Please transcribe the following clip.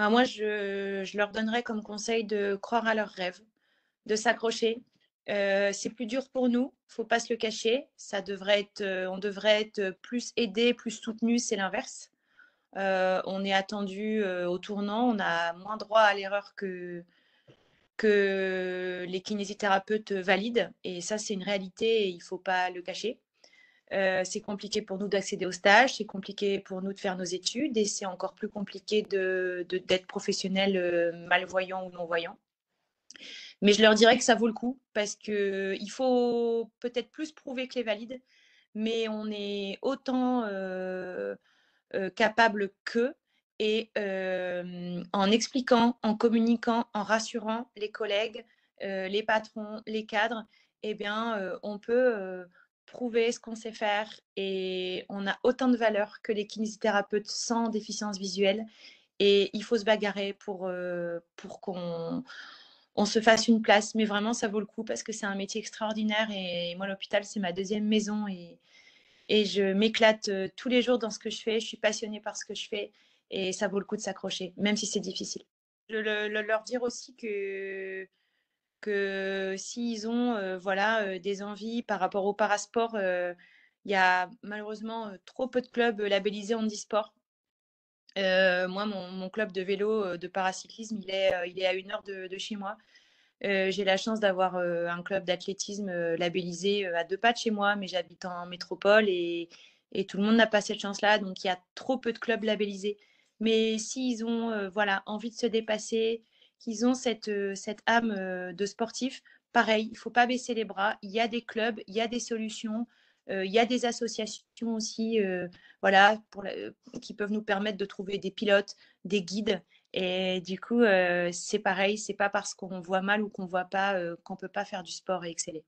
Bah, moi, je, leur donnerais comme conseil de croire à leurs rêves, de s'accrocher. Euh, c'est plus dur pour nous, faut pas se le cacher. Ça devrait être, euh, on devrait être plus aidé, plus soutenu, c'est l'inverse. Euh, on est attendu au tournant, on a moins droit à l'erreur que, que les kinésithérapeutes valident. Et ça, c'est une réalité il ne faut pas le cacher. Euh, c'est compliqué pour nous d'accéder au stage, c'est compliqué pour nous de faire nos études et c'est encore plus compliqué d'être de, d'être professionnel euh, malvoyant ou non-voyant. Mais je leur dirais que ça vaut le coup parce qu'il faut peut-être plus prouver que les valides, mais on est autant euh, capable qu'eux et en expliquant, en communiquant, en rassurant les collègues, les patrons, les cadres, eh bien, on peut prouver ce qu'on sait faire et on a autant de valeur que les kinésithérapeutes sans déficience visuelle. Et il faut se bagarrer pour, euh, pour qu'on on se fasse une place. Mais vraiment, ça vaut le coup parce que c'est un métier extraordinaire. Et moi, l'hôpital, c'est ma deuxième maison. Et, et je m'éclate euh, tous les jours dans ce que je fais. Je suis passionnée par ce que je fais. Et ça vaut le coup de s'accrocher, même si c'est difficile. Je, leur dire aussi que que s'ils ont euh, voilà, euh, des envies par rapport au parasport, euh, il y a malheureusement trop peu de clubs labellisés en disport. moi, mon, club de vélo de paracyclisme, il est, il est à une heure de, chez moi. j'ai la chance d'avoir un club d'athlétisme labellisé à deux pas de chez moi, mais j'habite en métropole et, tout le monde n'a pas cette chance-là. Donc il y a trop peu de clubs labellisés. Mais s'ils ont voilà, envie de se dépasser, qu'ils ont cette, euh, cette âme euh, de sportif. Pareil, il ne faut pas baisser les bras. Il y a des clubs, il y a des solutions, euh, il y a des associations aussi voilà, qui peuvent nous permettre de trouver des pilotes, des guides. Et du coup, c'est pareil, c'est pas parce qu'on voit mal ou qu'on voit pas qu'on peut pas faire du sport et exceller.